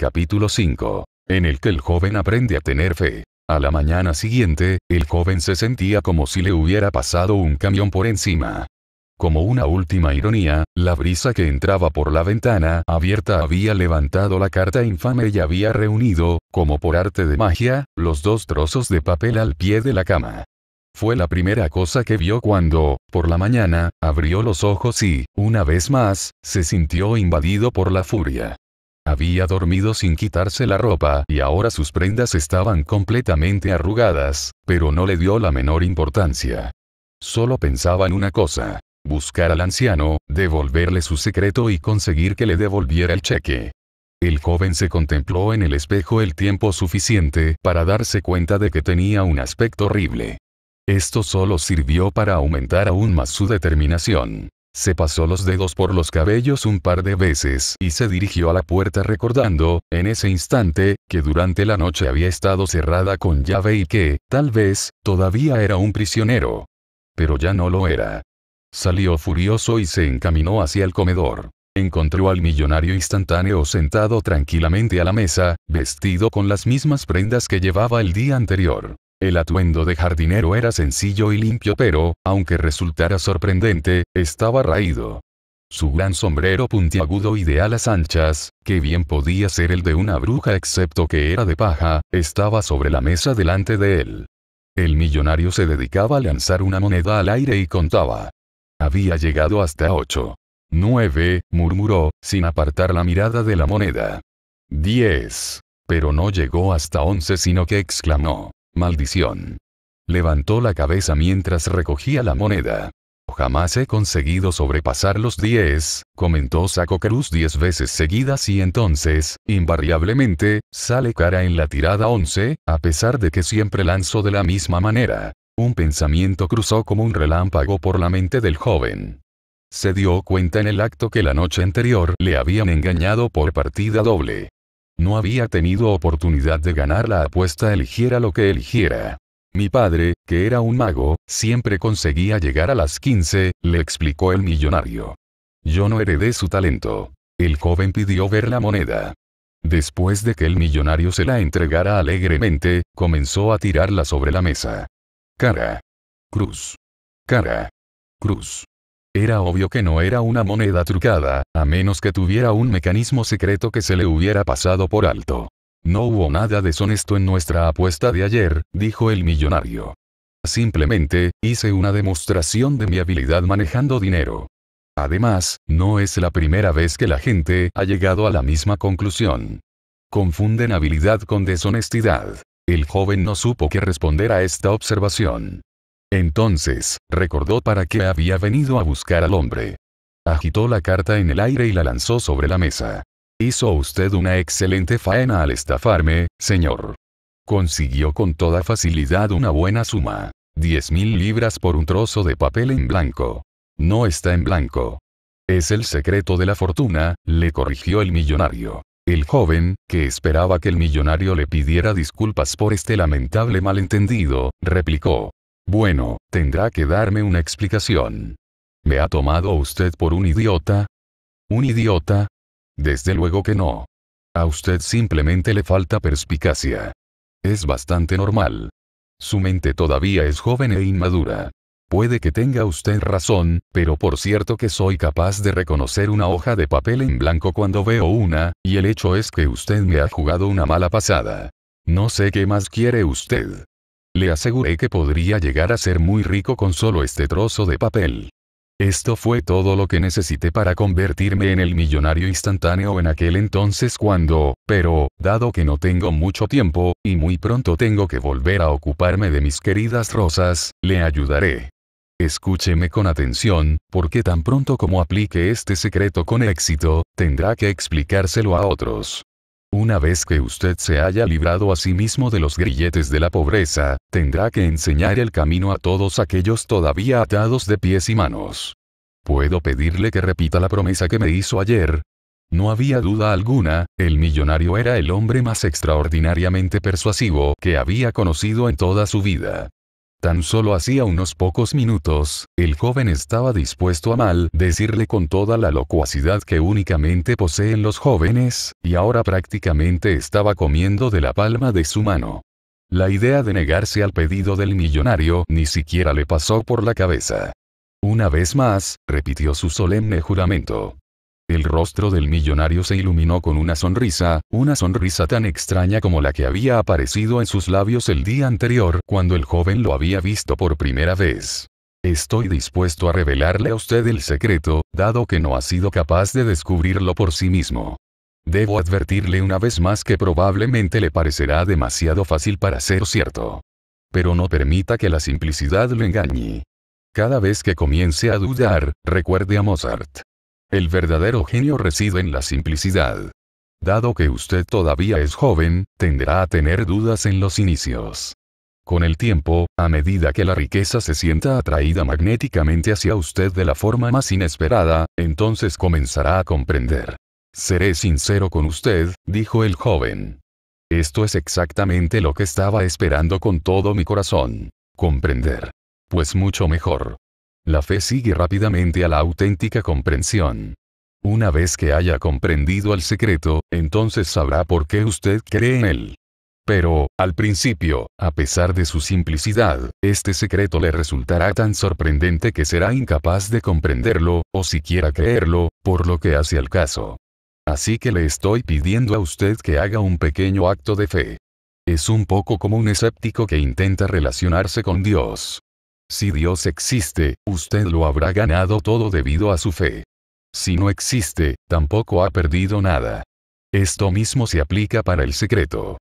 Capítulo 5. En el que el joven aprende a tener fe. A la mañana siguiente, el joven se sentía como si le hubiera pasado un camión por encima. Como una última ironía, la brisa que entraba por la ventana abierta había levantado la carta infame y había reunido, como por arte de magia, los dos trozos de papel al pie de la cama. Fue la primera cosa que vio cuando, por la mañana, abrió los ojos y, una vez más, se sintió invadido por la furia. Había dormido sin quitarse la ropa y ahora sus prendas estaban completamente arrugadas, pero no le dio la menor importancia. Solo pensaba en una cosa, buscar al anciano, devolverle su secreto y conseguir que le devolviera el cheque. El joven se contempló en el espejo el tiempo suficiente para darse cuenta de que tenía un aspecto horrible. Esto solo sirvió para aumentar aún más su determinación. Se pasó los dedos por los cabellos un par de veces y se dirigió a la puerta recordando, en ese instante, que durante la noche había estado cerrada con llave y que, tal vez, todavía era un prisionero. Pero ya no lo era. Salió furioso y se encaminó hacia el comedor. Encontró al millonario instantáneo sentado tranquilamente a la mesa, vestido con las mismas prendas que llevaba el día anterior. El atuendo de jardinero era sencillo y limpio pero, aunque resultara sorprendente, estaba raído. Su gran sombrero puntiagudo y de alas anchas, que bien podía ser el de una bruja excepto que era de paja, estaba sobre la mesa delante de él. El millonario se dedicaba a lanzar una moneda al aire y contaba. Había llegado hasta 8. 9, murmuró, sin apartar la mirada de la moneda. Diez. Pero no llegó hasta once sino que exclamó. Maldición. Levantó la cabeza mientras recogía la moneda. Jamás he conseguido sobrepasar los 10, comentó Saco Cruz 10 veces seguidas y entonces, invariablemente, sale cara en la tirada 11, a pesar de que siempre lanzo de la misma manera. Un pensamiento cruzó como un relámpago por la mente del joven. Se dio cuenta en el acto que la noche anterior le habían engañado por partida doble. No había tenido oportunidad de ganar la apuesta eligiera lo que eligiera. Mi padre, que era un mago, siempre conseguía llegar a las 15, le explicó el millonario. Yo no heredé su talento. El joven pidió ver la moneda. Después de que el millonario se la entregara alegremente, comenzó a tirarla sobre la mesa. Cara. Cruz. Cara. Cruz. Era obvio que no era una moneda trucada, a menos que tuviera un mecanismo secreto que se le hubiera pasado por alto. No hubo nada deshonesto en nuestra apuesta de ayer, dijo el millonario. Simplemente, hice una demostración de mi habilidad manejando dinero. Además, no es la primera vez que la gente ha llegado a la misma conclusión. Confunden habilidad con deshonestidad. El joven no supo qué responder a esta observación. Entonces, recordó para qué había venido a buscar al hombre. Agitó la carta en el aire y la lanzó sobre la mesa. Hizo usted una excelente faena al estafarme, señor. Consiguió con toda facilidad una buena suma. Diez mil libras por un trozo de papel en blanco. No está en blanco. Es el secreto de la fortuna, le corrigió el millonario. El joven, que esperaba que el millonario le pidiera disculpas por este lamentable malentendido, replicó. Bueno, tendrá que darme una explicación. ¿Me ha tomado usted por un idiota? ¿Un idiota? Desde luego que no. A usted simplemente le falta perspicacia. Es bastante normal. Su mente todavía es joven e inmadura. Puede que tenga usted razón, pero por cierto que soy capaz de reconocer una hoja de papel en blanco cuando veo una, y el hecho es que usted me ha jugado una mala pasada. No sé qué más quiere usted. Le aseguré que podría llegar a ser muy rico con solo este trozo de papel. Esto fue todo lo que necesité para convertirme en el millonario instantáneo en aquel entonces cuando, pero, dado que no tengo mucho tiempo, y muy pronto tengo que volver a ocuparme de mis queridas rosas, le ayudaré. Escúcheme con atención, porque tan pronto como aplique este secreto con éxito, tendrá que explicárselo a otros. Una vez que usted se haya librado a sí mismo de los grilletes de la pobreza, tendrá que enseñar el camino a todos aquellos todavía atados de pies y manos. ¿Puedo pedirle que repita la promesa que me hizo ayer? No había duda alguna, el millonario era el hombre más extraordinariamente persuasivo que había conocido en toda su vida. Tan solo hacía unos pocos minutos, el joven estaba dispuesto a mal decirle con toda la locuacidad que únicamente poseen los jóvenes, y ahora prácticamente estaba comiendo de la palma de su mano. La idea de negarse al pedido del millonario ni siquiera le pasó por la cabeza. Una vez más, repitió su solemne juramento. El rostro del millonario se iluminó con una sonrisa, una sonrisa tan extraña como la que había aparecido en sus labios el día anterior cuando el joven lo había visto por primera vez. Estoy dispuesto a revelarle a usted el secreto, dado que no ha sido capaz de descubrirlo por sí mismo. Debo advertirle una vez más que probablemente le parecerá demasiado fácil para ser cierto. Pero no permita que la simplicidad lo engañe. Cada vez que comience a dudar, recuerde a Mozart. El verdadero genio reside en la simplicidad. Dado que usted todavía es joven, tendrá a tener dudas en los inicios. Con el tiempo, a medida que la riqueza se sienta atraída magnéticamente hacia usted de la forma más inesperada, entonces comenzará a comprender. Seré sincero con usted, dijo el joven. Esto es exactamente lo que estaba esperando con todo mi corazón. Comprender. Pues mucho mejor. La fe sigue rápidamente a la auténtica comprensión. Una vez que haya comprendido el secreto, entonces sabrá por qué usted cree en él. Pero, al principio, a pesar de su simplicidad, este secreto le resultará tan sorprendente que será incapaz de comprenderlo, o siquiera creerlo, por lo que hace al caso. Así que le estoy pidiendo a usted que haga un pequeño acto de fe. Es un poco como un escéptico que intenta relacionarse con Dios. Si Dios existe, usted lo habrá ganado todo debido a su fe. Si no existe, tampoco ha perdido nada. Esto mismo se aplica para el secreto.